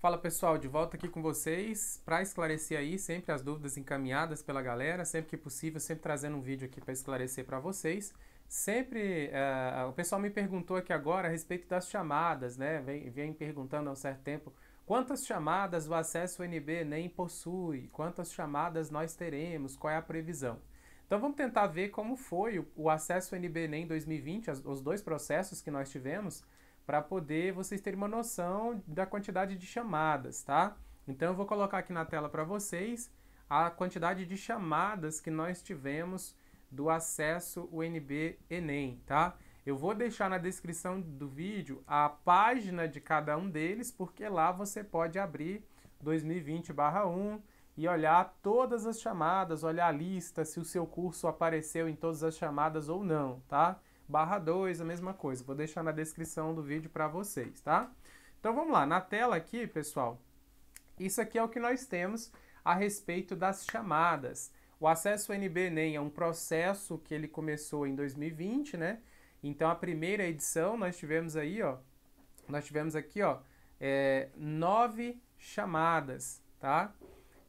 Fala pessoal, de volta aqui com vocês para esclarecer aí sempre as dúvidas encaminhadas pela galera, sempre que possível, sempre trazendo um vídeo aqui para esclarecer para vocês. Sempre uh, o pessoal me perguntou aqui agora a respeito das chamadas, né? Vem, vem perguntando há um certo tempo quantas chamadas o acesso NB nem possui, quantas chamadas nós teremos, qual é a previsão. Então vamos tentar ver como foi o, o acesso NB NEM 2020, as, os dois processos que nós tivemos para poder vocês terem uma noção da quantidade de chamadas, tá? Então eu vou colocar aqui na tela para vocês a quantidade de chamadas que nós tivemos do acesso UNB Enem, tá? Eu vou deixar na descrição do vídeo a página de cada um deles, porque lá você pode abrir 2020/1 e olhar todas as chamadas, olhar a lista, se o seu curso apareceu em todas as chamadas ou não, tá? barra 2, a mesma coisa. Vou deixar na descrição do vídeo para vocês, tá? Então vamos lá, na tela aqui, pessoal, isso aqui é o que nós temos a respeito das chamadas. O acesso NB Enem é um processo que ele começou em 2020, né? Então a primeira edição nós tivemos aí, ó, nós tivemos aqui, ó, é, nove chamadas, tá?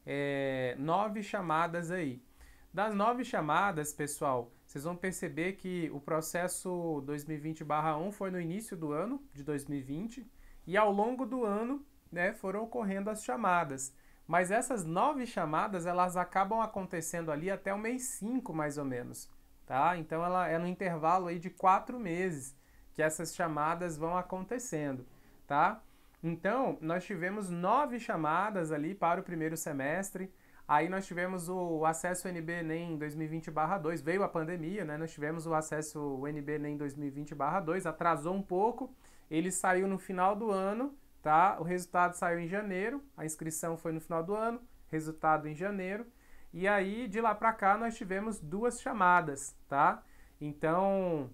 É, nove chamadas aí. Das nove chamadas, pessoal, vocês vão perceber que o processo 2020/1 foi no início do ano de 2020 e ao longo do ano, né, foram ocorrendo as chamadas. Mas essas nove chamadas, elas acabam acontecendo ali até o mês 5, mais ou menos, tá? Então ela é no intervalo aí de quatro meses que essas chamadas vão acontecendo, tá? Então, nós tivemos nove chamadas ali para o primeiro semestre, Aí nós tivemos o acesso NB NEM 2020/2, veio a pandemia, né? Nós tivemos o acesso NB NEM 2020/2, atrasou um pouco. Ele saiu no final do ano, tá? O resultado saiu em janeiro, a inscrição foi no final do ano, resultado em janeiro. E aí de lá para cá nós tivemos duas chamadas, tá? Então,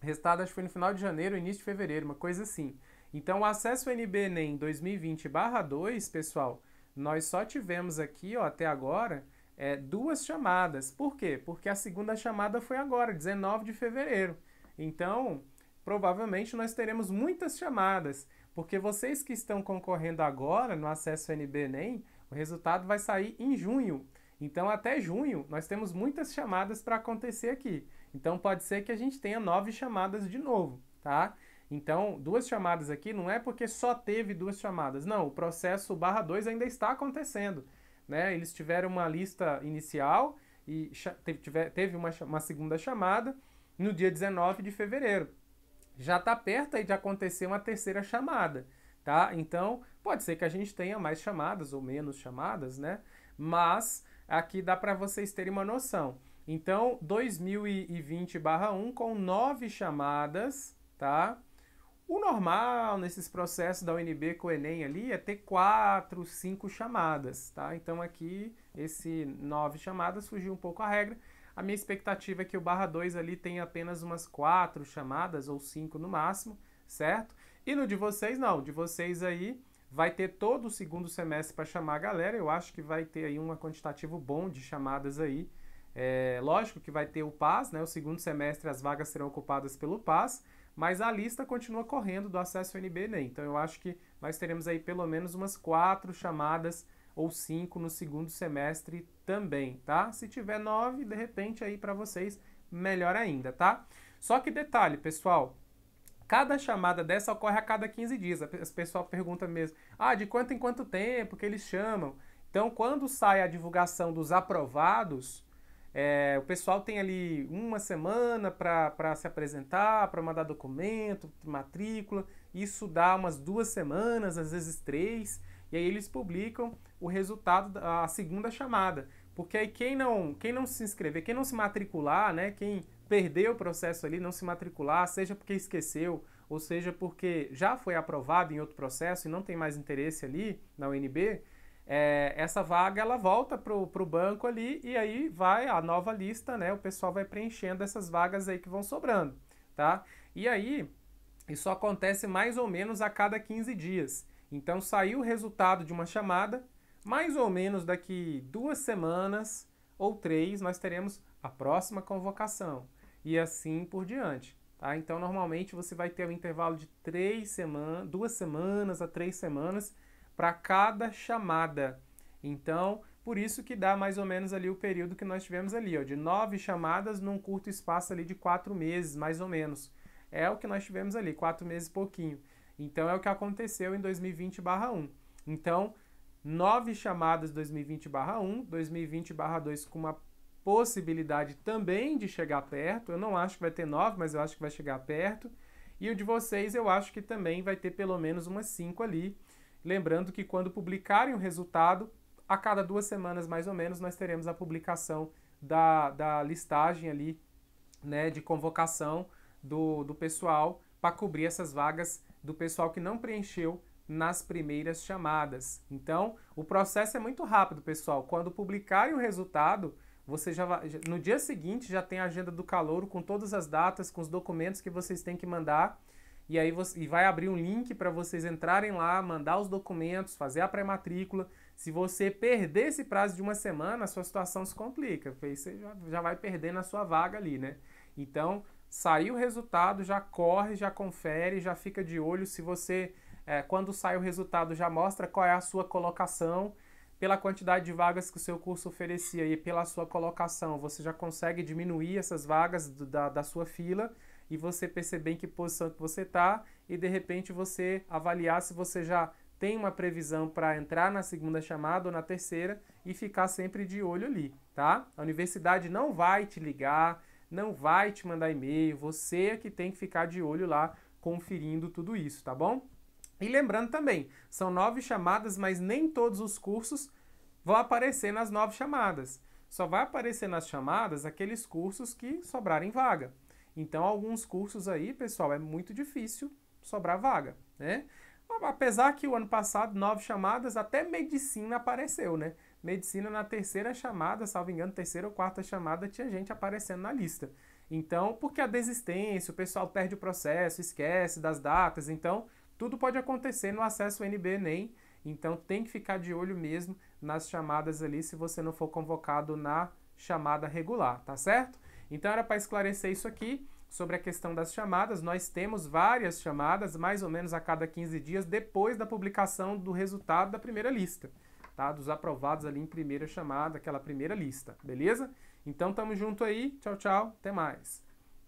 resultado acho que foi no final de janeiro, início de fevereiro, uma coisa assim. Então, o acesso NB NEM 2020/2, pessoal, nós só tivemos aqui, ó, até agora, é, duas chamadas. Por quê? Porque a segunda chamada foi agora, 19 de fevereiro. Então, provavelmente nós teremos muitas chamadas, porque vocês que estão concorrendo agora no acesso NB Enem, o resultado vai sair em junho. Então, até junho, nós temos muitas chamadas para acontecer aqui. Então, pode ser que a gente tenha nove chamadas de novo, tá? Então, duas chamadas aqui não é porque só teve duas chamadas. Não, o processo barra 2 ainda está acontecendo. Né? Eles tiveram uma lista inicial e teve uma, uma segunda chamada no dia 19 de fevereiro. Já está perto aí de acontecer uma terceira chamada, tá? Então, pode ser que a gente tenha mais chamadas ou menos chamadas, né? Mas aqui dá para vocês terem uma noção. Então, 2020/1 com nove chamadas, tá? O normal nesses processos da UNB com o Enem ali é ter quatro, cinco chamadas, tá? Então aqui esse nove chamadas fugiu um pouco a regra. A minha expectativa é que o barra 2 ali tenha apenas umas quatro chamadas ou cinco no máximo, certo? E no de vocês não, de vocês aí vai ter todo o segundo semestre para chamar a galera. Eu acho que vai ter aí um quantitativo bom de chamadas aí. É, lógico que vai ter o PAS, né? O segundo semestre as vagas serão ocupadas pelo PAS mas a lista continua correndo do acesso ao Enem. Então eu acho que nós teremos aí pelo menos umas quatro chamadas ou cinco no segundo semestre também, tá? Se tiver nove, de repente aí para vocês melhor ainda, tá? Só que detalhe, pessoal, cada chamada dessa ocorre a cada 15 dias. O pessoal pergunta mesmo, ah, de quanto em quanto tempo que eles chamam? Então, quando sai a divulgação dos aprovados, é, o pessoal tem ali uma semana para se apresentar, para mandar documento, matrícula. Isso dá umas duas semanas, às vezes três. E aí eles publicam o resultado da segunda chamada. Porque aí quem não, quem não se inscrever, quem não se matricular, né, quem perdeu o processo ali, não se matricular, seja porque esqueceu, ou seja porque já foi aprovado em outro processo e não tem mais interesse ali na UNB, é, essa vaga ela volta para o banco ali e aí vai a nova lista, né? O pessoal vai preenchendo essas vagas aí que vão sobrando, tá? E aí, isso acontece mais ou menos a cada 15 dias. Então, saiu o resultado de uma chamada, mais ou menos daqui duas semanas ou três, nós teremos a próxima convocação. E assim por diante. Tá? Então, normalmente você vai ter um intervalo de três semanas, duas semanas a três semanas para cada chamada. Então, por isso que dá mais ou menos ali o período que nós tivemos ali, ó, de nove chamadas num curto espaço ali de quatro meses, mais ou menos. É o que nós tivemos ali, quatro meses e pouquinho. Então é o que aconteceu em 2020/1. Então, nove chamadas 2020/1, 2020/2 com uma possibilidade também de chegar perto. Eu não acho que vai ter nove, mas eu acho que vai chegar perto. E o de vocês eu acho que também vai ter pelo menos umas cinco ali Lembrando que quando publicarem o resultado, a cada duas semanas mais ou menos, nós teremos a publicação da, da listagem ali, né, de convocação do, do pessoal para cobrir essas vagas do pessoal que não preencheu nas primeiras chamadas. Então, o processo é muito rápido, pessoal. Quando publicarem o resultado, você já vai, no dia seguinte já tem a agenda do calouro com todas as datas, com os documentos que vocês têm que mandar e aí você, e vai abrir um link para vocês entrarem lá, mandar os documentos, fazer a pré-matrícula. Se você perder esse prazo de uma semana, a sua situação se complica, porque aí você já, já vai perdendo a sua vaga ali, né? Então, saiu o resultado, já corre, já confere, já fica de olho. Se você, é, quando sai o resultado, já mostra qual é a sua colocação. Pela quantidade de vagas que o seu curso oferecia e pela sua colocação, você já consegue diminuir essas vagas do, da, da sua fila e você perceber em que posição que você está e de repente você avaliar se você já tem uma previsão para entrar na segunda chamada ou na terceira e ficar sempre de olho ali, tá? A universidade não vai te ligar, não vai te mandar e-mail, você é que tem que ficar de olho lá conferindo tudo isso, tá bom? E lembrando também, são nove chamadas, mas nem todos os cursos vão aparecer nas nove chamadas. Só vai aparecer nas chamadas aqueles cursos que sobrarem vaga. Então, alguns cursos aí, pessoal, é muito difícil sobrar vaga, né? Apesar que o ano passado, nove chamadas, até medicina apareceu, né? Medicina na terceira chamada, salvo engano, terceira ou quarta chamada, tinha gente aparecendo na lista. Então, porque a desistência, o pessoal perde o processo, esquece das datas, então tudo pode acontecer no acesso NB Enem. Então tem que ficar de olho mesmo nas chamadas ali se você não for convocado na chamada regular, tá certo? Então era para esclarecer isso aqui sobre a questão das chamadas. Nós temos várias chamadas, mais ou menos a cada 15 dias, depois da publicação do resultado da primeira lista, tá? Dos aprovados ali em primeira chamada, aquela primeira lista, beleza? Então tamo junto aí. Tchau, tchau. Até mais.